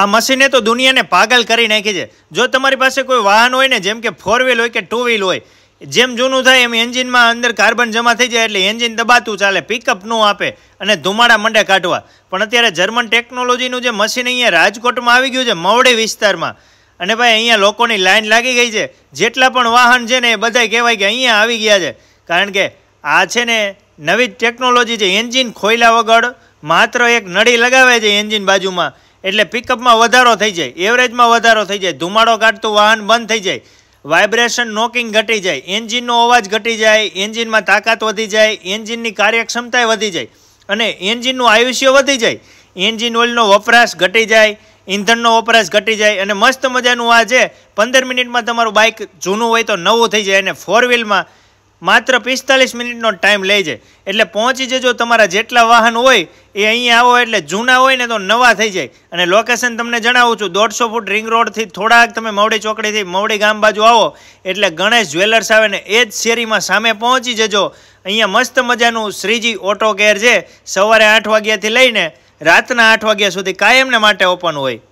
આ મશીને તો દુનિયાને પાગલ કરી નાખી છે જો તમારી પાસે કોઈ વાહન હોય ને જેમ કે ફોર વ્હીલ હોય કે ટુ વ્હીલ હોય જેમ જૂનું થાય એમ એન્જિનમાં અંદર કાર્બન જમા થઈ જાય એટલે એન્જિન દબાતું ચાલે પિકઅપ ન આપે અને ધુમાડા મંડે કાઢવા પણ અત્યારે જર્મન ટેકનોલોજીનું જે મશીન અહીંયા રાજકોટમાં આવી ગયું છે મવડી વિસ્તારમાં અને ભાઈ અહીંયા લોકોની લાઈન લાગી ગઈ છે જેટલા પણ વાહન છે ને એ બધાય કહેવાય કે અહીંયા આવી ગયા છે કારણ કે આ છે ને નવી ટેકનોલોજી છે એન્જિન ખોયલા વગર માત્ર એક નળી લગાવે છે એન્જિન બાજુમાં એટલે પિકઅપમાં વધારો થઈ જાય એવરેજમાં વધારો થઈ જાય ધુમાડો કાઢતું વાહન બંધ થઈ જાય વાઇબ્રેશન નોકિંગ ઘટી જાય એન્જિનનો અવાજ ઘટી જાય એન્જિનમાં તાકાત વધી જાય એન્જિનની કાર્યક્ષમતા વધી જાય અને એન્જિનનું આયુષ્ય વધી જાય એન્જિન ઓઇલનો વપરાશ ઘટી જાય ઇંધણનો વપરાશ ઘટી જાય અને મસ્ત મજાનું આ છે પંદર મિનિટમાં તમારું બાઇક જૂનું હોય તો નવું થઈ જાય અને ફોર વ્હીલમાં માત્ર પિસ્તાલીસ મિનિટનો ટાઈમ લે છે એટલે પહોંચી જજો તમારા જેટલા વાહન હોય એ અહીંયા આવો એટલે જૂના હોય ને તો નવા થઈ જાય અને લોકેશન તમને જણાવું છું દોઢસો ફૂટ રિંગ રોડથી થોડાક તમે મવડી ચોકડીથી મવડી ગામ બાજુ આવો એટલે ગણેશ જ્વેલર્સ આવે ને એ જ શેરીમાં સામે પહોંચી જજો અહીંયા મસ્ત મજાનું શ્રીજી ઓટો કેર છે સવારે આઠ વાગ્યાથી લઈને રાતના આઠ વાગ્યા સુધી કાયમને માટે ઓપન હોય